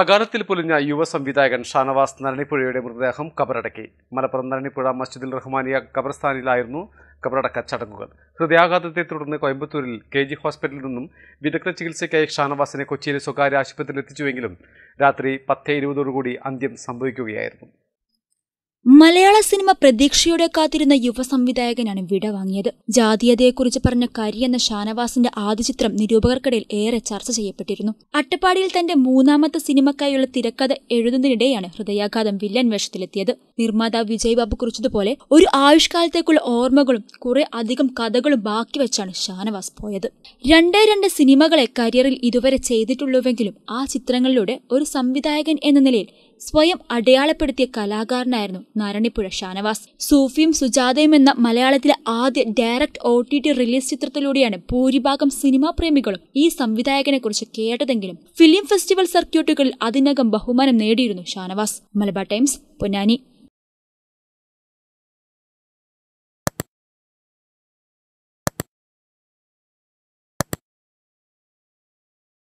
അകാലത്തിൽ പൊലിഞ്ഞ യുവ സംവിധായകൻ ഷാനവാസ് നരണിപ്പുഴയുടെ മൃതദേഹം കബറടക്കി മലപ്പുറം നരണിപ്പുഴ മസ്ജിദുൽ റഹ്മാനിയ കബർസ്ഥാനിലായിരുന്നു കബറടക്ക ചടങ്ങുകൾ ഹൃദയാഘാതത്തെ തുടർന്ന് കോയമ്പത്തൂരിൽ കെ ജി ഹോസ്പിറ്റലിൽ നിന്നും വിദഗ്ധ ചികിത്സയ്ക്കായി ഷാനവാസിനെ കൊച്ചിയിലെ സ്വകാര്യ ആശുപത്രിയിൽ എത്തിച്ചുവെങ്കിലും രാത്രി പത്ത് ഇരുപതോടുകൂടി അന്ത്യം സംഭവിക്കുകയായിരുന്നു മലയാള സിനിമ പ്രതീക്ഷയോടെ കാത്തിരുന്ന യുവ സംവിധായകനാണ് വിട വാങ്ങിയത് ജാതീയതയെക്കുറിച്ച് പറഞ്ഞ കരി എന്ന ഷാനവാസിന്റെ ആദ്യ ചിത്രം നിരൂപകർക്കിടയിൽ ഏറെ ചർച്ച ചെയ്യപ്പെട്ടിരുന്നു അട്ടപ്പാടിയിൽ തന്റെ മൂന്നാമത്തെ സിനിമക്കായുള്ള തിരക്കഥ എഴുതുന്നതിനിടെയാണ് ഹൃദയാഘാതം വില്ലൻ വേഷത്തിലെത്തിയത് നിർമ്മാതാവ് വിജയ് ബാബു കുറിച്ചതുപോലെ ഒരു ആയുഷ്കാലത്തേക്കുള്ള ഓർമ്മകളും കുറെ അധികം കഥകളും ബാക്കി വെച്ചാണ് ഷാനവാസ് പോയത് രണ്ടേ രണ്ട് സിനിമകളെ കരിയറിൽ ഇതുവരെ ചെയ്തിട്ടുള്ളൂവെങ്കിലും ആ ചിത്രങ്ങളിലൂടെ ഒരു സംവിധായകൻ എന്ന നിലയിൽ സ്വയം അടയാളപ്പെടുത്തിയ കലാകാരനായിരുന്നു നാരണിപ്പുഴ ഷാനവാസ് സൂഫിയും സുജാതയും എന്ന മലയാളത്തിലെ ആദ്യ direct O T T release ചിത്രത്തിലൂടെയാണ് ഭൂരിഭാഗം സിനിമാ പ്രേമികളും ഈ സംവിധായകനെ കുറിച്ച് കേട്ടതെങ്കിലും ഫിലിം ഫെസ്റ്റിവൽ സർക്യൂട്ടുകളിൽ അതിനകം ബഹുമാനം നേടിയിരുന്നു ഷാനവാസ് മലബാർ ടൈംസ് പൊന്നാനി